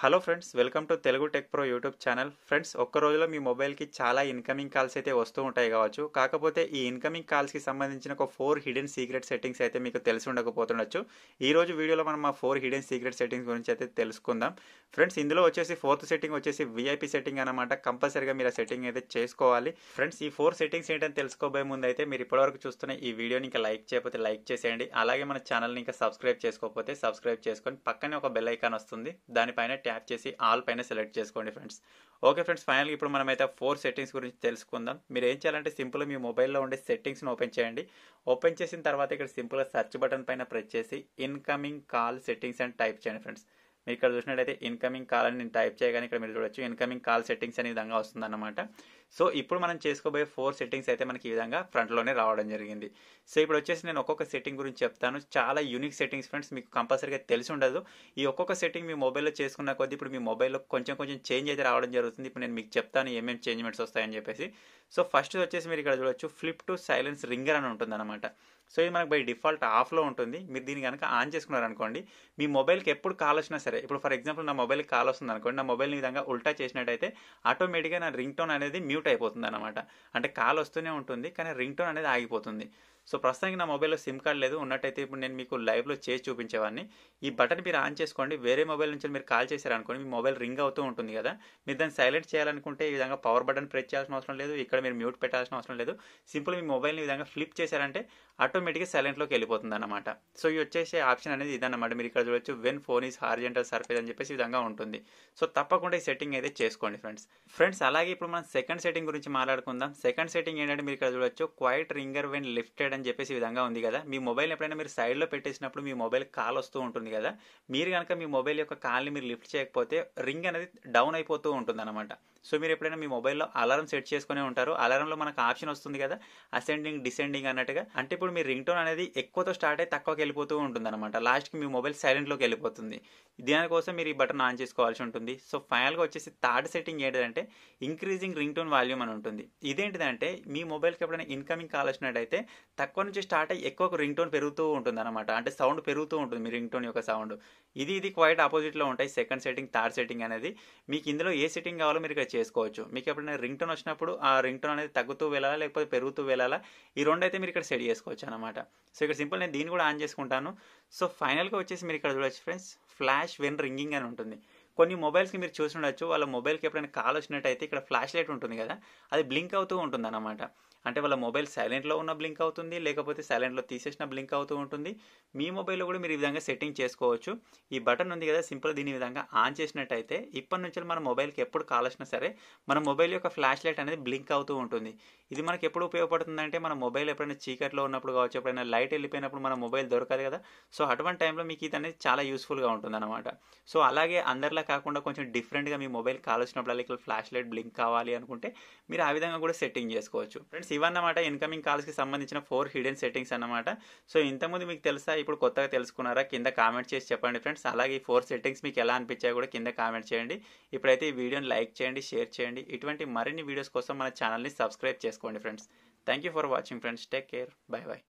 hello friends welcome to Telugu tech pro YouTube channel friends ఒక్క రోజులో మీ మొబైల్కి చాలా ఇన్కమింగ్ కాల్స్ అయితే వస్తూ ఉంటాయి కావచ్చు కాకపోతే ఈ ఇన్కమింగ్ కాల్స్కి సంబంధించిన ఒక ఫోర్ హిడెన్ సీక్రెట్ సెట్టింగ్స్ అయితే మీకు తెలిసి ఉండకపోతుండొచ్చు ఈ రోజు వీడియోలో మనం ఆ ఫోర్ హిడెన్ సీక్రెట్ సెట్టింగ్స్ గురించి అయితే తెలుసుకుందాం ఫ్రెండ్స్ ఇందులో వచ్చేసి ఫోర్త్ సెట్టింగ్ వచ్చేసి వీఐపీ సెట్టింగ్ అనమాట కంపల్సరీగా మీరు ఆ సెట్టింగ్ అయితే చేసుకోవాలి ఫ్రెండ్స్ ఈ ఫోర్ సెట్టింగ్స్ ఏంటని తెలుసుకోబోయే ముందు అయితే మీరు ఇప్పటివరకు చూస్తున్న ఈ వీడియోని ఇంకా లైక్ చేయకపోతే లైక్ చేసేయండి అలాగే మన ఛానల్ని ఇంకా సబ్స్క్రైబ్ చేసుకోకపోతే సబ్స్క్రైబ్ చేసుకొని పక్కనే ఒక బెల్ ఐకాన్ వస్తుంది దానిపైన ట్యాప్ చేసి ఆల్ పైన సెలెక్ట్ చేసుకోండి ఫ్రెండ్స్ ఓకే ఫ్రెండ్స్ ఫైనల్గా ఇప్పుడు మనమైతే ఫోర్ సెట్టింగ్స్ గురించి తెలుసుకుందాం మీరు ఏం చేయాలంటే సింపుల్ మీ మొబైల్లో ఉండే సెట్టింగ్స్ని ఓపెన్ చేయండి ఓపెన్ చేసిన తర్వాత ఇక్కడ సింపుల్గా సెర్చ్ బటన్ పైన ప్రెస్ చేసి ఇన్కమింగ్ కాల్ సెట్టింగ్స్ అని టైప్ చేయండి ఫ్రెండ్స్ మీరు ఇక్కడ చూసినట్లయితే ఇన్కమింగ్ కాల్ అని నేను టైప్ చేయగానే ఇక్కడ మీరు చూడొచ్చు ఇన్కమింగ్ కాల్ సెట్టింగ్స్ అనే విధంగా వస్తుందన్నమాట సో ఇప్పుడు మనం చేసుకోబోయే ఫోర్ సెట్టింగ్స్ అయితే మనకి ఈ విధంగా ఫ్రంట్లోనే రావడం జరిగింది సో ఇప్పుడు వచ్చేసి నేను ఒక్కొక్క సెట్టింగ్ గురించి చెప్తాను చాలా యూనిక్ సెట్టింగ్స్ ఫ్రెండ్స్ మీకు కంపల్సరీగా తెలిసి ఉండదు ఈ ఒక్కొక్క సెట్టింగ్ మీ మొబైల్లో చేసుకున్న కొద్దీ ఇప్పుడు మీ మొబైల్లో కొంచెం కొంచెం చేంజ్ అయితే రావడం జరుగుతుంది ఇప్పుడు నేను మీకు చెప్తాను ఏమేమి చేంజ్మెంట్స్ వస్తాయని చెప్పేసి సో ఫస్ట్ వచ్చేసి మీరు ఇక్కడ చూడొచ్చు ఫ్లిప్ టు సైలెన్స్ రింగర్ అని ఉంటుంది అనమాట సో ఇది మనకు బై డిఫాల్ట్ ఆఫ్లో ఉంటుంది మీరు దీన్ని కనుక ఆన్ చేసుకున్నారనుకోండి మీ మొబైల్కి ఎప్పుడు కాల్ వచ్చినా సరే ఇప్పుడు ఫర్ ఎగ్జాంపుల్ నా మొబైల్కి కాల్ వస్తుంది అనుకోండి నా మొబైల్ని విధంగా ఉల్టా చేసినట్టయితే ఆటోమేటిక్గా నా రింగ్ టోన్ అనేది మ్యూట్ అయిపోతుంది అనమాట అంటే కాల్ వస్తూనే ఉంటుంది కానీ రింగ్ టోన్ అనేది ఆగిపోతుంది సో ప్రస్తుతానికి నా మొబైల్లో సిమ్ కార్డ్ లేదు ఉన్నట్టయితే ఇప్పుడు నేను మీకు లైవ్లో చేసి చూపించేవాడిని ఈ బటన్ మీరు ఆన్ చేసుకోండి వేరే మొబైల్ నుంచి మీరు కాల్ చేశారనుకోండి మీ మొబైల్ రింగ్ అవుతూ ఉంటుంది కదా మీరు దాన్ని సైలెంట్ చేయాలనుకుంటే ఈ విధంగా పవర్ బటన్ ప్రెస్ చేయాల్సిన అవసరం లేదు ఇక్కడ మీరు మ్యూట్ పెట్టాల్సిన అవసరం లేదు సింపుల్ మీ మొబైల్ని విధంగా ఫ్లిప్ చేశారంటే ఆటో ఆటోమేటిక్గా సైలెంట్లోకి వెళ్ళిపోతుంది అనమాట సో ఇది వచ్చేసి ఆప్షన్ అనేది ఇదన్నమాట మీరు ఇక్కడ చూడొచ్చు when phone is horizontal surface అని చెప్పేసి విధంగా ఉంటుంది సో తప్పకుండా ఈ సెట్టింగ్ అయితే చేసుకోండి ఫ్రెండ్స్ ఫ్రెండ్స్ అలాగే ఇప్పుడు మనం సెకండ్ సెట్టింగ్ గురించి మాట్లాడుకుందాం సెకండ్ సెట్టింగ్ ఏంటంటే మీరు ఇక్కడ చూడొచ్చు క్వైట్ రింగర్ వెన్ లిఫ్టెడ్ అని చెప్పేసి విధంగా ఉంది కదా మీ మొబైల్ ఎప్పుడైనా మీరు సైడ్లో పెట్టేసినప్పుడు మీ మొబైల్ కాల్ వస్తూ ఉంటుంది కదా మీరు కనుక మీ మొబైల్ యొక్క కాల్ని మీరు లిఫ్ట్ చేయకపోతే రింగ్ అనేది డౌన్ అయిపోతూ ఉంటుంది అనమాట సో మీరు ఎప్పుడైనా మీ మొబైల్లో అలారం సెట్ చేసుకునే ఉంటారు అలారంలో మనకు ఆప్షన్ వస్తుంది కదా అసెండింగ్ డిసెండింగ్ అన్నట్టుగా అంటే ఇప్పుడు మీరు రింగ్ టోన్ అనేది ఎక్కువతో స్టార్ట్ అయ్యి తక్కువకి వెళ్ళిపోతూ ఉంటుంది అనమాట లాస్ట్కి మీ మొబైల్ సైలెంట్లోకి వెళ్ళిపోతుంది దీనికోసం మీరు ఈ బటన్ ఆన్ చేసుకోవాల్సి ఉంటుంది సో ఫైనల్గా వచ్చేసి థర్డ్ సెట్టింగ్ ఏంటంటే ఇంక్రీజింగ్ రింగ్ టోన్ వాల్యూమ్ అని ఉంటుంది ఇదేంటిదంటే మీ మొబైల్కి ఎప్పుడైనా ఇన్కమింగ్ కాల్ వచ్చినట్టయితే తక్కువ నుంచి స్టార్ట్ అయ్యి ఎక్కువ రింగ్ టోన్ పెరుగుతూ ఉంటుంది అనమాట అంటే సౌండ్ పెరుగుతూ ఉంటుంది మీ రింగ్ టోన్ యొక్క సౌండ్ ఇది ఇది క్వైట్ ఆపోజిట్లో ఉంటాయి సెకండ్ సెట్టింగ్ థర్డ్ సెట్టింగ్ అనేది మీకు ఇందులో ఏ సెట్టింగ్ కావాలో మీరు ఇక్కడ చేసుకోవచ్చు మీకు ఎప్పుడైనా రింగ్ టోన్ వచ్చినప్పుడు ఆ రింగ్ టోన్ అనేది తగ్గుతూ వెళ్ళాలా లేకపోతే పెరుగుతూ వెళ్ళాలా ఈ రెండు అయితే మీరు ఇక్కడ సెట్ చేసుకోవచ్చు అనమాట సో ఇక్కడ సింపుల్ నేను దీన్ని కూడా ఆన్ చేసుకుంటాను సో ఫైనల్గా వచ్చేసి మీరు ఇక్కడ చూడొచ్చు ఫ్రెండ్స్ ఫ్లాష్ వెన్ రింగింగ్ అని ఉంటుంది కొన్ని మొబైల్స్కి మీరు చూసి ఉండొచ్చు వాళ్ళ మొబైల్కి ఎప్పుడైనా కాల్ వచ్చినట్టయితే ఇక్కడ ఫ్లాష్ లైట్ ఉంటుంది కదా అది బ్లింక్ అవుతూ ఉంటుంది అనమాట అంటే వాళ్ళ మొబైల్ సైలెంట్లో ఉన్న బ్లింక్ అవుతుంది లేకపోతే సైలెంట్లో తీసేసిన బ్లింక్ అవుతూ ఉంటుంది మీ మొబైల్లో కూడా మీరు ఈ విధంగా సెట్టింగ్ చేసుకోవచ్చు ఈ బటన్ ఉంది కదా సింపుల్ దీని విధంగా ఆన్ చేసినట్టయితే ఇప్పటి నుంచి మన మొబైల్కి ఎప్పుడు వచ్చినా సరే మన మొబైల్ యొక్క ఫ్లాష్ లైట్ అనేది బ్లింక్ అవుతూ ఉంటుంది ఇది మనకి ఎప్పుడు ఉపయోగపడుతుందంటే మన మొబైల్ ఎప్పుడైనా చీకట్లో ఉన్నప్పుడు కావచ్చు ఎప్పుడైనా లైట్ వెళ్ళిపోయినప్పుడు మన మొబైల్ దొరకదు కదా సో అటువంటి టైంలో మీకు ఇది అనేది చాలా యూస్ఫుల్గా ఉంటుంది అనమాట సో అలాగే అందరిలా కాకుండా కొంచెం డిఫరెంట్గా మీ మొబైల్ కాల్ వచ్చినప్పుడు ఫ్లాష్ లైట్ బ్లింక్ కావాలి అనుకుంటే మీరు ఆ విధంగా కూడా సెట్టింగ్ చేసుకోవచ్చు ఫ్రెండ్స్ ఇవన్నమాట ఇన్కమింగ్ కాల్స్కి సంబంధించిన ఫోర్ హిడెన్ సెట్టింగ్స్ అన్నమాట సో ఇంతకుముందు మీకు తెలుసా ఇప్పుడు కొత్తగా తెలుసుకున్నారా కింద కామెంట్ చేసి చెప్పండి ఫ్రెండ్స్ అలాగే ఈ ఫోర్ సెట్టింగ్స్ మీకు ఎలా అనిపించాయి కూడా కింద కామెంట్ చేయండి ఇప్పుడైతే ఈ వీడియోని లైక్ చేయండి షేర్ చేయండి ఇటువంటి మరిన్ని వీడియోస్ కోసం మన ఛానల్ని సబ్స్క్రైబ్ చేసుకోండి friends thank you for watching friends take care bye bye